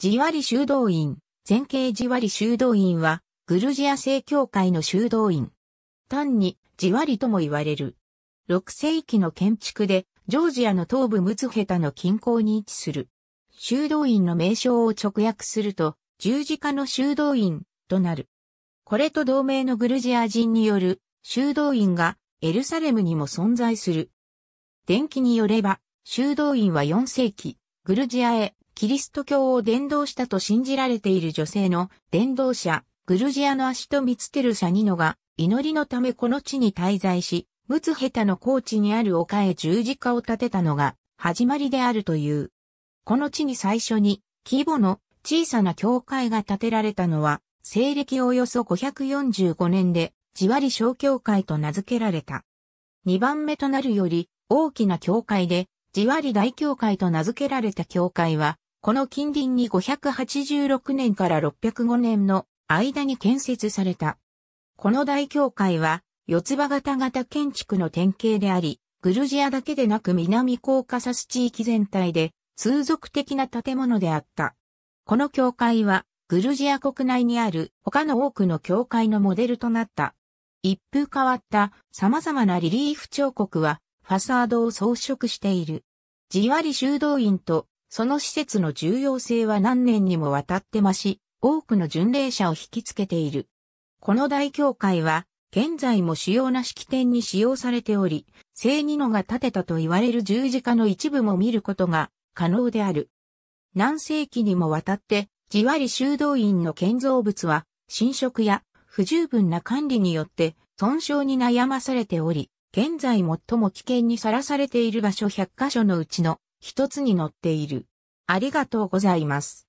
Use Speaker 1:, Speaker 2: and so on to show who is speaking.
Speaker 1: ジワ
Speaker 2: リ修道院、前景ジワリ修道院は、グルジア正教会の修道院。単に、ジワリとも言われる。6世紀の建築で、ジョージアの東部ムツヘタの近郊に位置する。修道院の名称を直訳すると、十字架の修道院となる。これと同盟のグルジア人による修道院がエルサレムにも存在する。伝記によれば、修道院は4世紀、グルジアへキリスト教を伝道したと信じられている女性の伝道者、グルジアの足と見つけるシャニノが、祈りのためこの地に滞在し、ムツヘタの高地にある丘へ十字架を建てたのが、始まりであるという。この地に最初に、規模の小さな教会が建てられたのは、西暦およそ545年で、じわり小教会と名付けられた。2番目となるより、大きな教会で、じわり大教会と名付けられた教会は、この近隣に586年から605年の間に建設された。この大教会は、四つ葉型型建築の典型であり、グルジアだけでなく南コーカサス地域全体で通俗的な建物であった。この教会は、グルジア国内にある他の多くの教会のモデルとなった。一風変わった様々なリリーフ彫刻はファサードを装飾している。わり修道院とその施設の重要性は何年にもわたって増し、多くの巡礼者を引きつけている。この大教会は、現在も主要な式典に使用されており、聖二のが建てたと言われる十字架の一部も見ることが可能である。何世紀にもわたって、じわり修道院の建造物は、侵食や不十分な管理によって、損傷に悩まされており、現在最も危険にさらされている場所100カ所のうちの一つに載っている。ありがとうございます。